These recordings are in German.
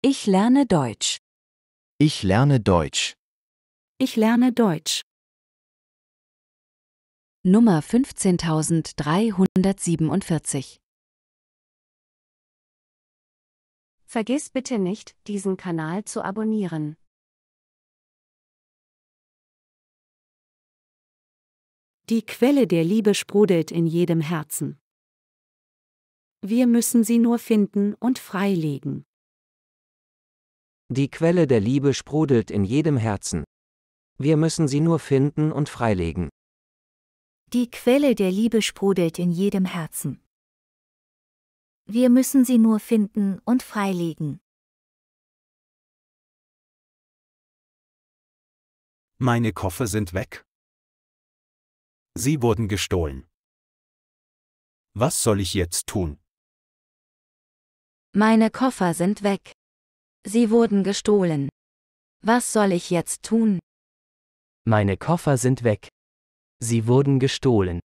Ich lerne Deutsch. Ich lerne Deutsch. Ich lerne Deutsch. Nummer 15347 Vergiss bitte nicht, diesen Kanal zu abonnieren. Die Quelle der Liebe sprudelt in jedem Herzen. Wir müssen sie nur finden und freilegen. Die Quelle der Liebe sprudelt in jedem Herzen. Wir müssen sie nur finden und freilegen. Die Quelle der Liebe sprudelt in jedem Herzen. Wir müssen sie nur finden und freilegen. Meine Koffer sind weg. Sie wurden gestohlen. Was soll ich jetzt tun? Meine Koffer sind weg. Sie wurden gestohlen. Was soll ich jetzt tun? Meine Koffer sind weg. Sie wurden gestohlen.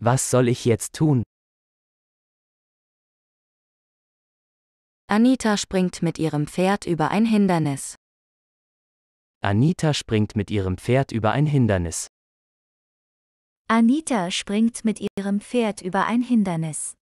Was soll ich jetzt tun? Anita springt mit ihrem Pferd über ein Hindernis. Anita springt mit ihrem Pferd über ein Hindernis. Anita springt mit ihrem Pferd über ein Hindernis.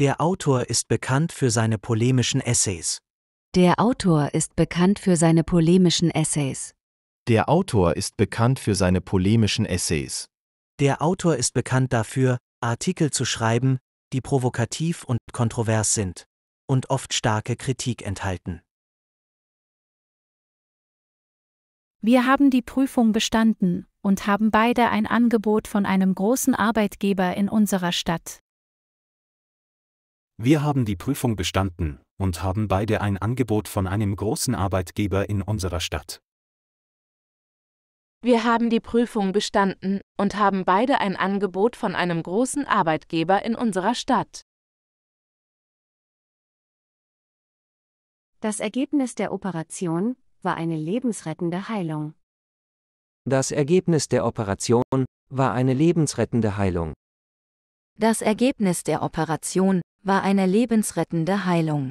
Der Autor ist bekannt für seine polemischen Essays. Der Autor ist bekannt für seine polemischen Essays. Der Autor ist bekannt für seine polemischen Essays. Der Autor ist bekannt dafür, Artikel zu schreiben, die provokativ und kontrovers sind und oft starke Kritik enthalten. Wir haben die Prüfung bestanden und haben beide ein Angebot von einem großen Arbeitgeber in unserer Stadt. Wir haben die Prüfung bestanden und haben beide ein Angebot von einem großen Arbeitgeber in unserer Stadt. Wir haben die Prüfung bestanden und haben beide ein Angebot von einem großen Arbeitgeber in unserer Stadt. Das Ergebnis der Operation war eine lebensrettende Heilung. Das Ergebnis der Operation war eine lebensrettende Heilung. Das Ergebnis der Operation war eine lebensrettende Heilung.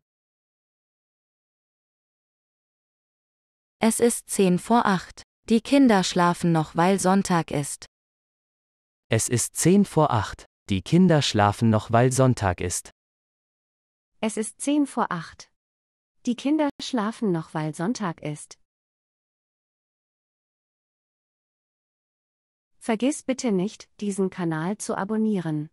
Es ist zehn vor acht. Die Kinder schlafen noch, weil Sonntag ist. Es ist zehn vor acht. Die Kinder schlafen noch, weil Sonntag ist. Es ist zehn vor acht. Die Kinder schlafen noch, weil Sonntag ist. Vergiss bitte nicht, diesen Kanal zu abonnieren.